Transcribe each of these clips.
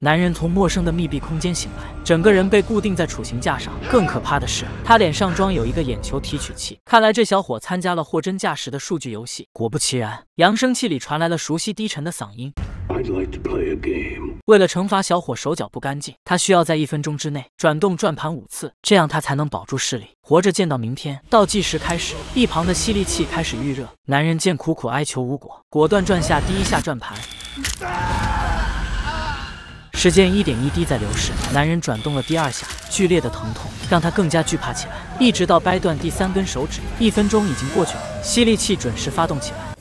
男人从陌生的密闭空间醒来，整个人被固定在处刑架上。更可怕的是，他脸上装有一个眼球提取器。看来这小伙参加了货真价实的数据游戏。果不其然，扬声器里传来了熟悉低沉的嗓音。为了惩罚小伙手脚不干净，他需要在一分钟之内转动转盘五次，这样他才能保住视力，活着见到明天。倒计时开始，一旁的吸力器开始预热。男人见苦苦哀求无果，果断转下第一下转盘。时间一点一滴在流逝，男人转动了第二下，剧烈的疼痛让他更加惧怕起来。一直到掰断第三根手指，一分钟已经过去了，吸力器准时发动起来。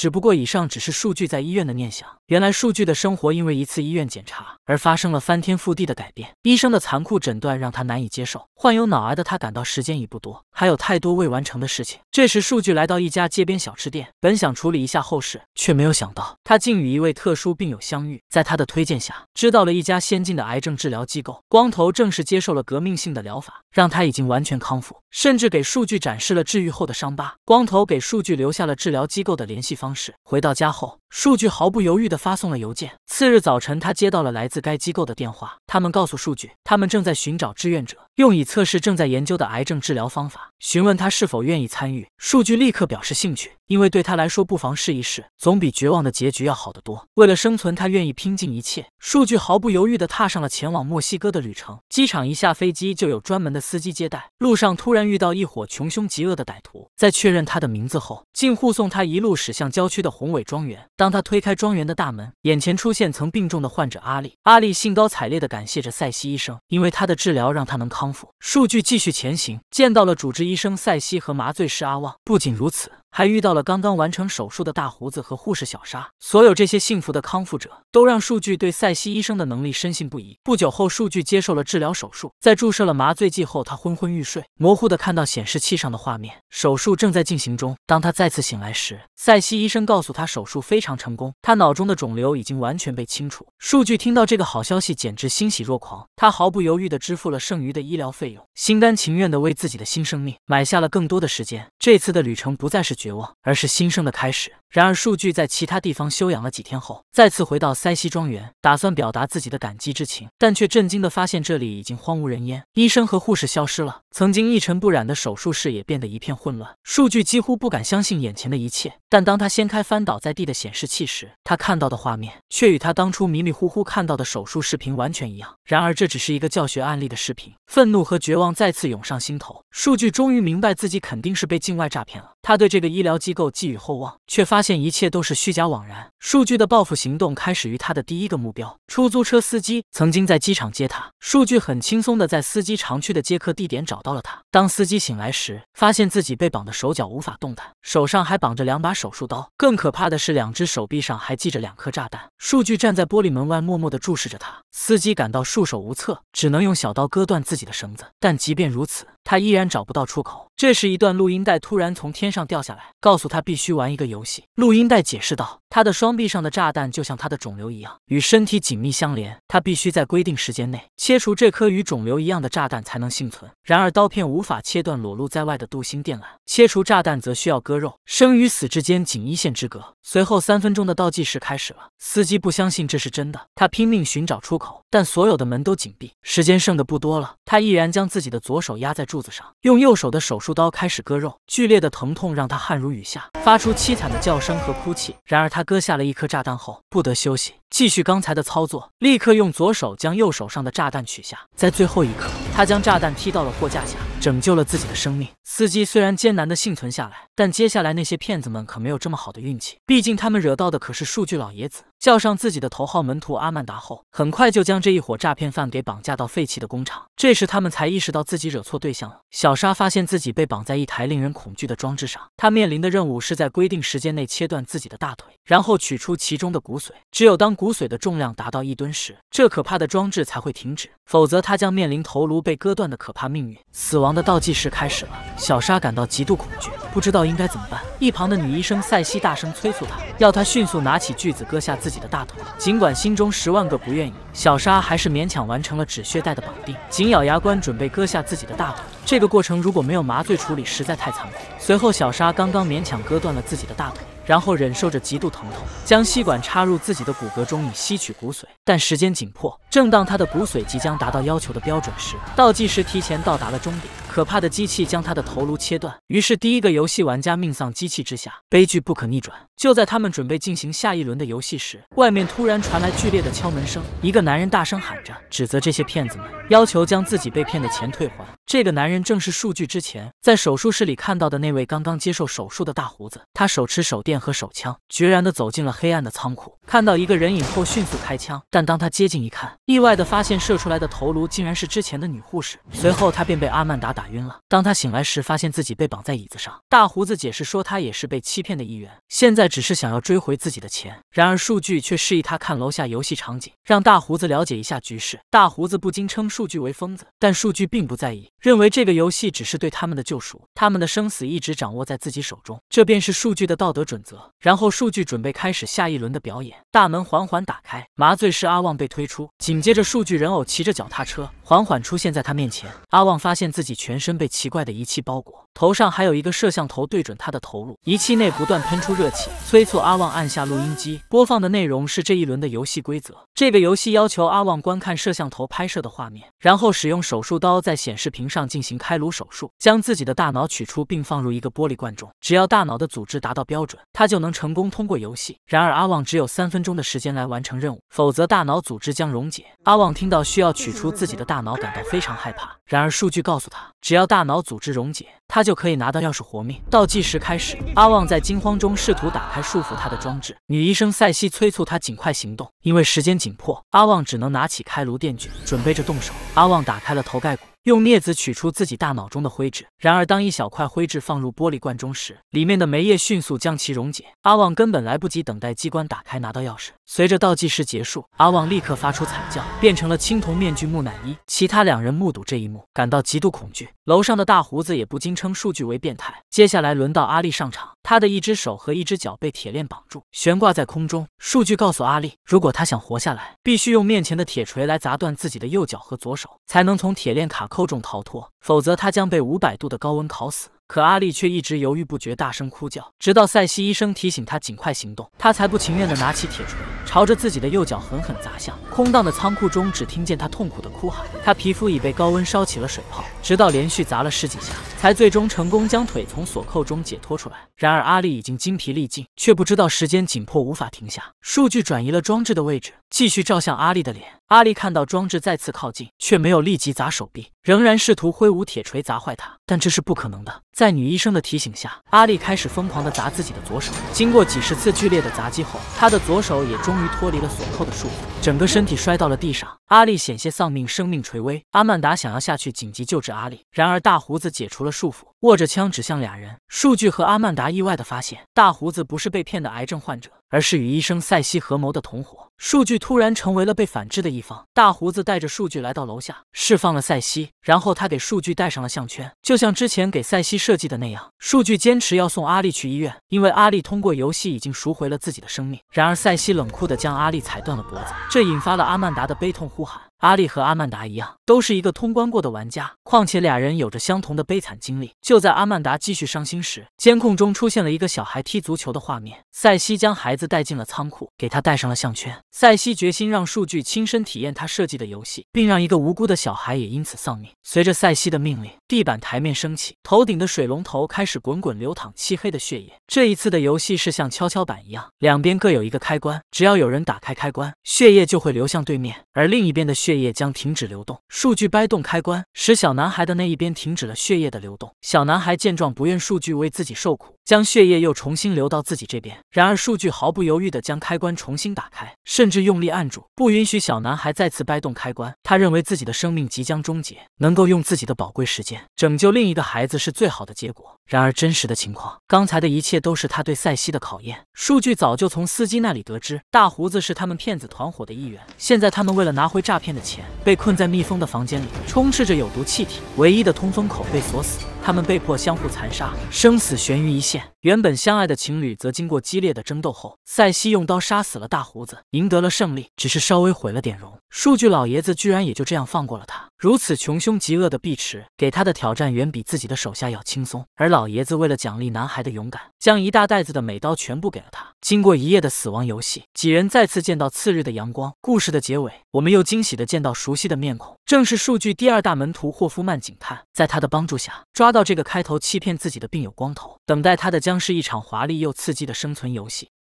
只不过以上只是数据在医院的念想，原来数据的生活因为一次医院检查而发生了翻天覆地的改变。医生的残酷诊断让他难以接受，患有脑癌的他感到时间已不多，还有太多未完成的事情。这时，数据来到一家街边小吃店，本想处理一下后事，却没有想到他竟与一位特殊病友相遇。在他的推荐下，知道了一家先进的癌症治疗机构。光头正是接受了革命性的疗法。让他已经完全康复，甚至给数据展示了治愈后的伤疤。光头给数据留下了治疗机构的联系方式。回到家后，数据毫不犹豫的发送了邮件。次日早晨，他接到了来自该机构的电话，他们告诉数据，他们正在寻找志愿者。用以测试正在研究的癌症治疗方法，询问他是否愿意参与。数据立刻表示兴趣，因为对他来说，不妨试一试，总比绝望的结局要好得多。为了生存，他愿意拼尽一切。数据毫不犹豫地踏上了前往墨西哥的旅程。机场一下飞机，就有专门的司机接待。路上突然遇到一伙穷凶极恶的歹徒，在确认他的名字后，竟护送他一路驶向郊区的宏伟庄园。当他推开庄园的大门，眼前出现曾病重的患者阿丽。阿丽兴高采烈地感谢着塞西医生，因为他的治疗让他能康。数据继续前行，见到了主治医生塞西和麻醉师阿旺。不仅如此。还遇到了刚刚完成手术的大胡子和护士小沙，所有这些幸福的康复者都让数据对塞西医生的能力深信不疑。不久后，数据接受了治疗手术，在注射了麻醉剂后，他昏昏欲睡，模糊的看到显示器上的画面，手术正在进行中。当他再次醒来时，塞西医生告诉他，手术非常成功，他脑中的肿瘤已经完全被清除。数据听到这个好消息，简直欣喜若狂，他毫不犹豫地支付了剩余的医疗费用，心甘情愿地为自己的新生命买下了更多的时间。这次的旅程不再是。绝望，而是新生的开始。然而，数据在其他地方休养了几天后，再次回到塞西庄园，打算表达自己的感激之情，但却震惊地发现这里已经荒无人烟，医生和护士消失了。曾经一尘不染的手术室也变得一片混乱，数据几乎不敢相信眼前的一切。但当他掀开翻倒在地的显示器时，他看到的画面却与他当初迷迷糊糊看到的手术视频完全一样。然而这只是一个教学案例的视频，愤怒和绝望再次涌上心头。数据终于明白自己肯定是被境外诈骗了。他对这个医疗机构寄予厚望，却发现一切都是虚假枉然。数据的报复行动开始于他的第一个目标——出租车司机，曾经在机场接他。数据很轻松的在司机常去的接客地点找。找到了他。当司机醒来时，发现自己被绑的手脚无法动弹，手上还绑着两把手术刀。更可怕的是，两只手臂上还系着两颗炸弹。数据站在玻璃门外，默默的注视着他。司机感到束手无策，只能用小刀割断自己的绳子。但即便如此，他依然找不到出口。这时，一段录音带突然从天上掉下来，告诉他必须玩一个游戏。录音带解释道：“他的双臂上的炸弹就像他的肿瘤一样，与身体紧密相连。他必须在规定时间内切除这颗与肿瘤一样的炸弹，才能幸存。然而，刀片无法切断裸露在外的镀锌电缆，切除炸弹则需要割肉。生与死之间仅一线之隔。”随后三分钟的倒计时开始了。司机不相信这是真的，他拼命寻找出口。但所有的门都紧闭，时间剩的不多了。他毅然将自己的左手压在柱子上，用右手的手术刀开始割肉。剧烈的疼痛让他汗如雨下，发出凄惨的叫声和哭泣。然而，他割下了一颗炸弹后不得休息，继续刚才的操作。立刻用左手将右手上的炸弹取下，在最后一刻，他将炸弹踢到了货架下。拯救了自己的生命。司机虽然艰难的幸存下来，但接下来那些骗子们可没有这么好的运气。毕竟他们惹到的可是数据老爷子，叫上自己的头号门徒阿曼达后，很快就将这一伙诈骗犯给绑架到废弃的工厂。这时他们才意识到自己惹错对象了。小沙发现自己被绑在一台令人恐惧的装置上，他面临的任务是在规定时间内切断自己的大腿，然后取出其中的骨髓。只有当骨髓的重量达到一吨时，这可怕的装置才会停止，否则他将面临头颅被割断的可怕命运，死亡。的倒计时开始了，小沙感到极度恐惧，不知道应该怎么办。一旁的女医生塞西大声催促她，要她迅速拿起锯子割下自己的大腿。尽管心中十万个不愿意，小沙还是勉强完成了止血带的绑定，紧咬牙关准备割下自己的大腿。这个过程如果没有麻醉处理，实在太残酷。随后，小沙刚刚勉强割断了自己的大腿，然后忍受着极度疼痛，将吸管插入自己的骨骼中以吸取骨髓。但时间紧迫，正当他的骨髓即将达到要求的标准时，倒计时提前到达了终点。可怕的机器将他的头颅切断，于是第一个游戏玩家命丧机器之下，悲剧不可逆转。就在他们准备进行下一轮的游戏时，外面突然传来剧烈的敲门声，一个男人大声喊着，指责这些骗子们，要求将自己被骗的钱退还。这个男人正是数据之前在手术室里看到的那位刚刚接受手术的大胡子。他手持手电和手枪，决然地走进了黑暗的仓库，看到一个人影后迅速开枪。但当他接近一看，意外地发现射出来的头颅竟然是之前的女护士。随后他便被阿曼达打。打晕了。当他醒来时，发现自己被绑在椅子上。大胡子解释说，他也是被欺骗的一员，现在只是想要追回自己的钱。然而数据却示意他看楼下游戏场景，让大胡子了解一下局势。大胡子不禁称数据为疯子，但数据并不在意，认为这个游戏只是对他们的救赎，他们的生死一直掌握在自己手中，这便是数据的道德准则。然后数据准备开始下一轮的表演，大门缓缓打开，麻醉师阿旺被推出，紧接着数据人偶骑着脚踏车缓缓出现在他面前。阿旺发现自己去。全身被奇怪的仪器包裹。头上还有一个摄像头对准他的头颅，仪器内不断喷出热气，催促阿旺按下录音机。播放的内容是这一轮的游戏规则。这个游戏要求阿旺观看摄像头拍摄的画面，然后使用手术刀在显示屏上进行开颅手术，将自己的大脑取出并放入一个玻璃罐中。只要大脑的组织达到标准，他就能成功通过游戏。然而，阿旺只有三分钟的时间来完成任务，否则大脑组织将溶解。阿旺听到需要取出自己的大脑，感到非常害怕。然而，数据告诉他，只要大脑组织溶解，他。就。就可以拿到钥匙活命。倒计时开始，阿旺在惊慌中试图打开束缚他的装置。女医生塞西催促他尽快行动，因为时间紧迫，阿旺只能拿起开颅电锯，准备着动手。阿旺打开了头盖骨，用镊子取出自己大脑中的灰质。然而，当一小块灰质放入玻璃罐中时，里面的煤液迅速将其溶解。阿旺根本来不及等待机关打开拿到钥匙。随着倒计时结束，阿旺立刻发出惨叫，变成了青铜面具木乃伊。其他两人目睹这一幕，感到极度恐惧。楼上的大胡子也不禁称数据为变态。接下来轮到阿丽上场，他的一只手和一只脚被铁链绑住，悬挂在空中。数据告诉阿丽，如果他想活下来，必须用面前的铁锤来砸断自己的右脚和左手，才能从铁链卡扣中逃脱，否则他将被五百度的高温烤死。可阿丽却一直犹豫不决，大声哭叫，直到塞西医生提醒他尽快行动，他才不情愿地拿起铁锤，朝着自己的右脚狠狠砸向空荡的仓库中，只听见他痛苦的哭喊。他皮肤已被高温烧起了水泡，直到连续砸了十几下，才最终成功将腿从锁扣中解脱出来。然而阿丽已经精疲力尽，却不知道时间紧迫，无法停下。数据转移了装置的位置，继续照向阿丽的脸。阿丽看到装置再次靠近，却没有立即砸手臂。仍然试图挥舞铁锤砸坏它，但这是不可能的。在女医生的提醒下，阿丽开始疯狂地砸自己的左手。经过几十次剧烈的砸击后，她的左手也终于脱离了锁扣的束缚，整个身体摔到了地上。阿丽险些丧命，生命垂危。阿曼达想要下去紧急救治阿丽，然而大胡子解除了束缚，握着枪指向俩人。数据和阿曼达意外的发现，大胡子不是被骗的癌症患者，而是与医生塞西合谋的同伙。数据突然成为了被反制的一方。大胡子带着数据来到楼下，释放了塞西，然后他给数据戴上了项圈，就像之前给塞西设计的那样。数据坚持要送阿丽去医院，因为阿丽通过游戏已经赎回了自己的生命。然而塞西冷酷的将阿丽踩断了脖子，这引发了阿曼达的悲痛呼。呼喊。阿丽和阿曼达一样，都是一个通关过的玩家，况且俩人有着相同的悲惨经历。就在阿曼达继续伤心时，监控中出现了一个小孩踢足球的画面。塞西将孩子带进了仓库，给他戴上了项圈。塞西决心让数据亲身体验他设计的游戏，并让一个无辜的小孩也因此丧命。随着塞西的命令，地板台面升起，头顶的水龙头开始滚滚流淌漆黑的血液。这一次的游戏是像跷跷板一样，两边各有一个开关，只要有人打开开关，血液就会流向对面，而另一边的血。血液将停止流动。数据掰动开关，使小男孩的那一边停止了血液的流动。小男孩见状，不愿数据为自己受苦，将血液又重新流到自己这边。然而，数据毫不犹豫地将开关重新打开，甚至用力按住，不允许小男孩再次掰动开关。他认为自己的生命即将终结，能够用自己的宝贵时间拯救另一个孩子是最好的结果。然而，真实的情况，刚才的一切都是他对塞西的考验。数据早就从司机那里得知，大胡子是他们骗子团伙的一员。现在，他们为了拿回诈骗的。被困在密封的房间里，充斥着有毒气体，唯一的通风口被锁死。他们被迫相互残杀，生死悬于一线。原本相爱的情侣则经过激烈的争斗后，塞西用刀杀死了大胡子，赢得了胜利，只是稍微毁了点容。数据老爷子居然也就这样放过了他。如此穷凶极恶的碧池给他的挑战远比自己的手下要轻松。而老爷子为了奖励男孩的勇敢，将一大袋子的美刀全部给了他。经过一夜的死亡游戏，几人再次见到次日的阳光。故事的结尾，我们又惊喜地见到熟悉的面孔，正是数据第二大门徒霍夫曼警探。在他的帮助下，抓。到这个开头欺骗自己的病友光头，等待他的将是一场华丽又刺激的生存游戏。